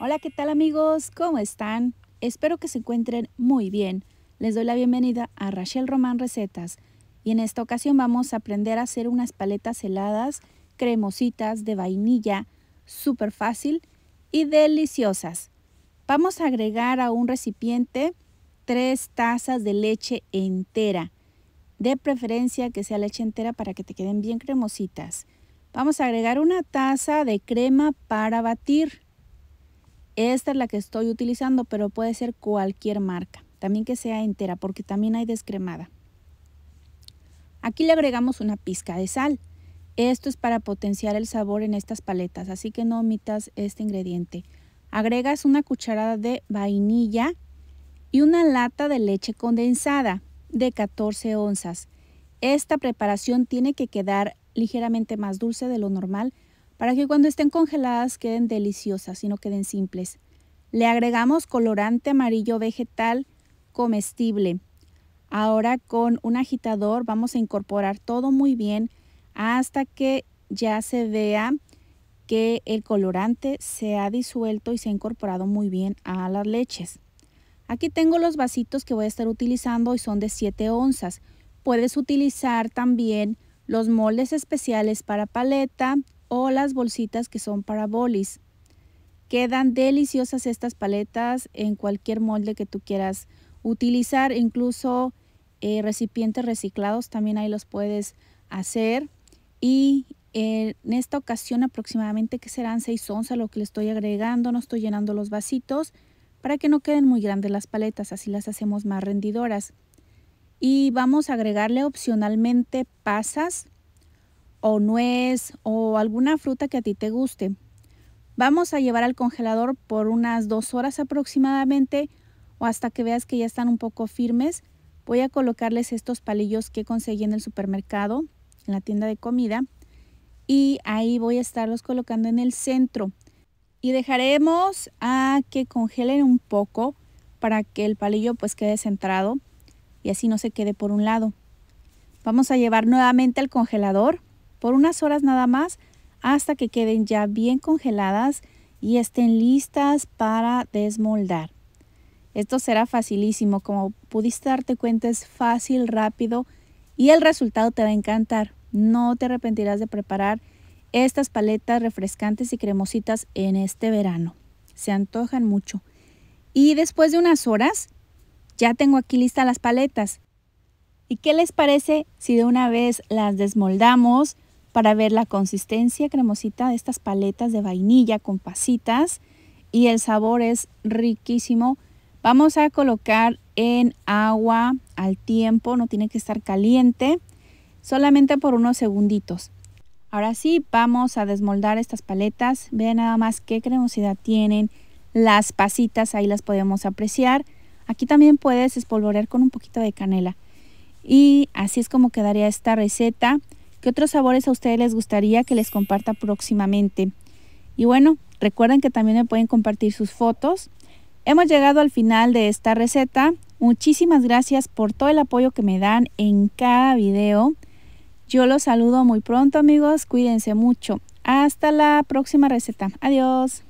Hola, ¿qué tal amigos? ¿Cómo están? Espero que se encuentren muy bien. Les doy la bienvenida a Rachel Román Recetas y en esta ocasión vamos a aprender a hacer unas paletas heladas, cremositas de vainilla, súper fácil y deliciosas. Vamos a agregar a un recipiente tres tazas de leche entera, de preferencia que sea leche entera para que te queden bien cremositas. Vamos a agregar una taza de crema para batir esta es la que estoy utilizando, pero puede ser cualquier marca. También que sea entera, porque también hay descremada. Aquí le agregamos una pizca de sal. Esto es para potenciar el sabor en estas paletas, así que no omitas este ingrediente. Agregas una cucharada de vainilla y una lata de leche condensada de 14 onzas. Esta preparación tiene que quedar ligeramente más dulce de lo normal para que cuando estén congeladas queden deliciosas y no queden simples. Le agregamos colorante amarillo vegetal comestible. Ahora con un agitador vamos a incorporar todo muy bien hasta que ya se vea que el colorante se ha disuelto y se ha incorporado muy bien a las leches. Aquí tengo los vasitos que voy a estar utilizando y son de 7 onzas. Puedes utilizar también los moldes especiales para paleta o las bolsitas que son para bolis. Quedan deliciosas estas paletas en cualquier molde que tú quieras utilizar, incluso eh, recipientes reciclados también ahí los puedes hacer. Y eh, en esta ocasión aproximadamente que serán 6 onzas lo que le estoy agregando, no estoy llenando los vasitos para que no queden muy grandes las paletas, así las hacemos más rendidoras. Y vamos a agregarle opcionalmente pasas o nuez o alguna fruta que a ti te guste. Vamos a llevar al congelador por unas dos horas aproximadamente o hasta que veas que ya están un poco firmes. Voy a colocarles estos palillos que conseguí en el supermercado, en la tienda de comida. Y ahí voy a estarlos colocando en el centro. Y dejaremos a que congelen un poco para que el palillo pues quede centrado y así no se quede por un lado. Vamos a llevar nuevamente al congelador por unas horas nada más hasta que queden ya bien congeladas y estén listas para desmoldar. Esto será facilísimo, como pudiste darte cuenta es fácil, rápido y el resultado te va a encantar. No te arrepentirás de preparar estas paletas refrescantes y cremositas en este verano. Se antojan mucho. Y después de unas horas, ya tengo aquí listas las paletas. ¿Y qué les parece si de una vez las desmoldamos, para ver la consistencia cremosita de estas paletas de vainilla con pasitas y el sabor es riquísimo. Vamos a colocar en agua al tiempo, no tiene que estar caliente, solamente por unos segunditos. Ahora sí, vamos a desmoldar estas paletas. Vean nada más qué cremosidad tienen. Las pasitas ahí las podemos apreciar. Aquí también puedes espolvorear con un poquito de canela. Y así es como quedaría esta receta. ¿Qué otros sabores a ustedes les gustaría que les comparta próximamente? Y bueno, recuerden que también me pueden compartir sus fotos. Hemos llegado al final de esta receta. Muchísimas gracias por todo el apoyo que me dan en cada video. Yo los saludo muy pronto amigos, cuídense mucho. Hasta la próxima receta. Adiós.